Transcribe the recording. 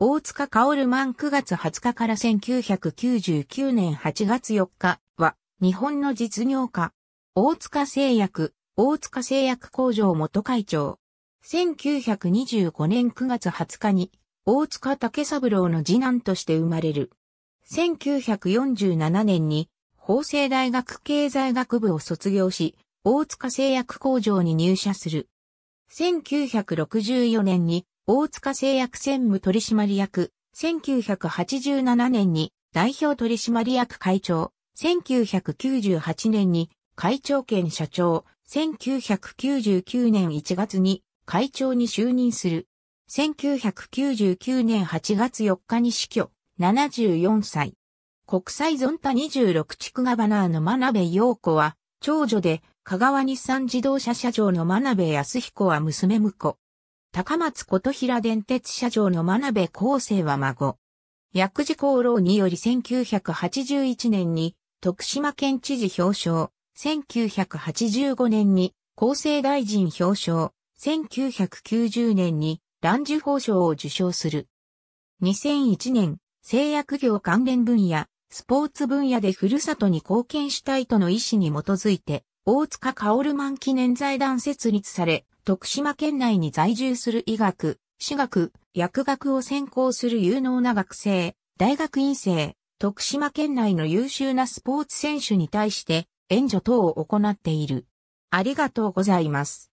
大塚薫満9月20日から1999年8月4日は、日本の実業家。大塚製薬、大塚製薬工場元会長。1925年9月20日に、大塚竹三郎の次男として生まれる。1947年に、法政大学経済学部を卒業し、大塚製薬工場に入社する。1964年に、大塚製薬専務取締役、1987年に代表取締役会長、1998年に会長兼社長、1999年1月に会長に就任する。1999年8月4日に死去、74歳。国際ゾンタ26地区ガバナーの真鍋陽子は、長女で、香川日産自動車社長の真鍋康彦は娘婿。高松琴平電鉄社長の真鍋厚生は孫。薬事功労により1981年に徳島県知事表彰、1985年に厚生大臣表彰、1990年に乱受報賞を受賞する。2001年、製薬業関連分野、スポーツ分野でふるさとに貢献したいとの意思に基づいて、大塚カオルマン記念財団設立され、徳島県内に在住する医学、私学、薬学を専攻する有能な学生、大学院生、徳島県内の優秀なスポーツ選手に対して援助等を行っている。ありがとうございます。